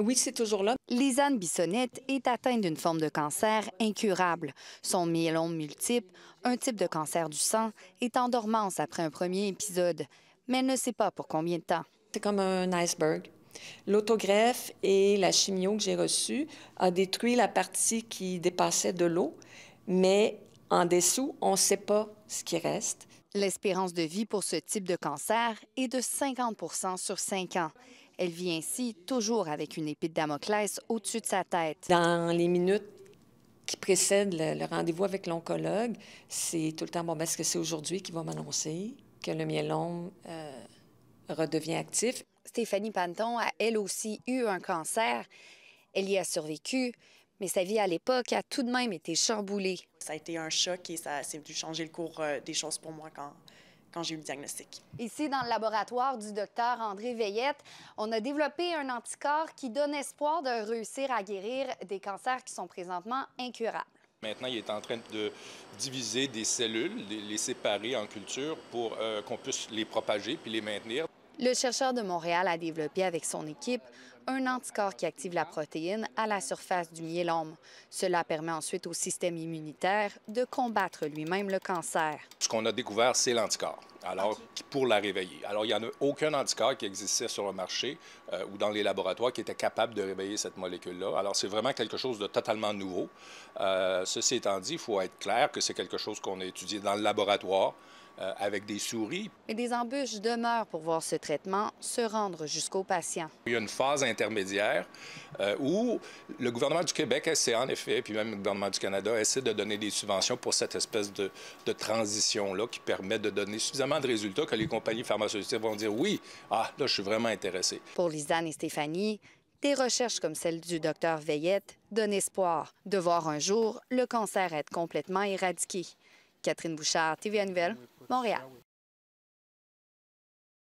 Oui, c'est toujours là. Lisanne Bissonnette est atteinte d'une forme de cancer incurable. Son myélome multiple, un type de cancer du sang, est en dormance après un premier épisode, mais elle ne sait pas pour combien de temps. C'est comme un iceberg. L'autogreffe et la chimio que j'ai reçue ont détruit la partie qui dépassait de l'eau, mais en dessous, on ne sait pas ce qui reste. L'espérance de vie pour ce type de cancer est de 50 sur 5 ans elle vit ainsi toujours avec une épée de Damoclès au-dessus de sa tête. Dans les minutes qui précèdent le, rendez-vous avec l'oncologue, c'est tout le temps, bon, ben, est-ce que c'est aujourd'hui qui va m'annoncer que le myélome euh, redevient actif? Stéphanie Panton a elle aussi eu un cancer. Elle y a survécu, mais sa vie à l'époque a tout de même été chamboulée. Ça a été un choc et ça a dû changer le cours euh, des choses pour moi quand, Ici, dans le laboratoire du docteur André Veillette, on a développé un anticorps qui donne espoir de réussir à guérir des cancers qui sont présentement incurables. Maintenant, il est en train de diviser des cellules, les séparer en cultures pour euh, qu'on puisse les propager puis les maintenir. Le chercheur de Montréal a développé avec son équipe un anticorps qui active la protéine à la surface du myélome. Cela permet ensuite au système immunitaire de combattre lui-même le cancer. Ce qu'on a découvert, c'est l'anticorps. Alors, pour la réveiller. Alors, il n'y en a aucun anticorps qui existait sur le marché euh, ou dans les laboratoires qui était capable de réveiller cette molécule-là. Alors, c'est vraiment quelque chose de totalement nouveau. Euh, ceci étant dit, il faut être clair que c'est quelque chose qu'on a étudié dans le laboratoire, euh, avec des souris. Mais des embûches demeurent pour voir ce traitement se rendre jusqu'au patient. Il y a une phase intermédiaire, euh, où le gouvernement du Québec essaie en effet, puis même le gouvernement du Canada essaie de donner des subventions pour cette espèce de, transition-là qui permet de donner suffisamment de résultats que les compagnies pharmaceutiques vont dire oui, ah, là, je suis vraiment intéressé. Pour Lisanne et Stéphanie, des recherches comme celle du docteur Veillette donnent espoir de voir un jour le cancer être complètement éradiqué. Catherine Bouchard, TVA Montréal.